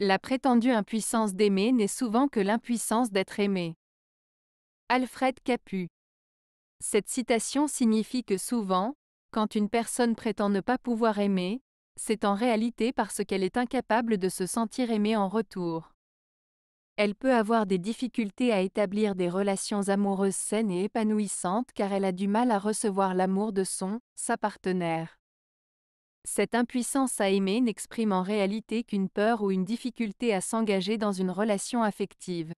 La prétendue impuissance d'aimer n'est souvent que l'impuissance d'être aimé. Alfred Capu. Cette citation signifie que souvent, quand une personne prétend ne pas pouvoir aimer, c'est en réalité parce qu'elle est incapable de se sentir aimée en retour. Elle peut avoir des difficultés à établir des relations amoureuses saines et épanouissantes car elle a du mal à recevoir l'amour de son, sa partenaire. Cette impuissance à aimer n'exprime en réalité qu'une peur ou une difficulté à s'engager dans une relation affective.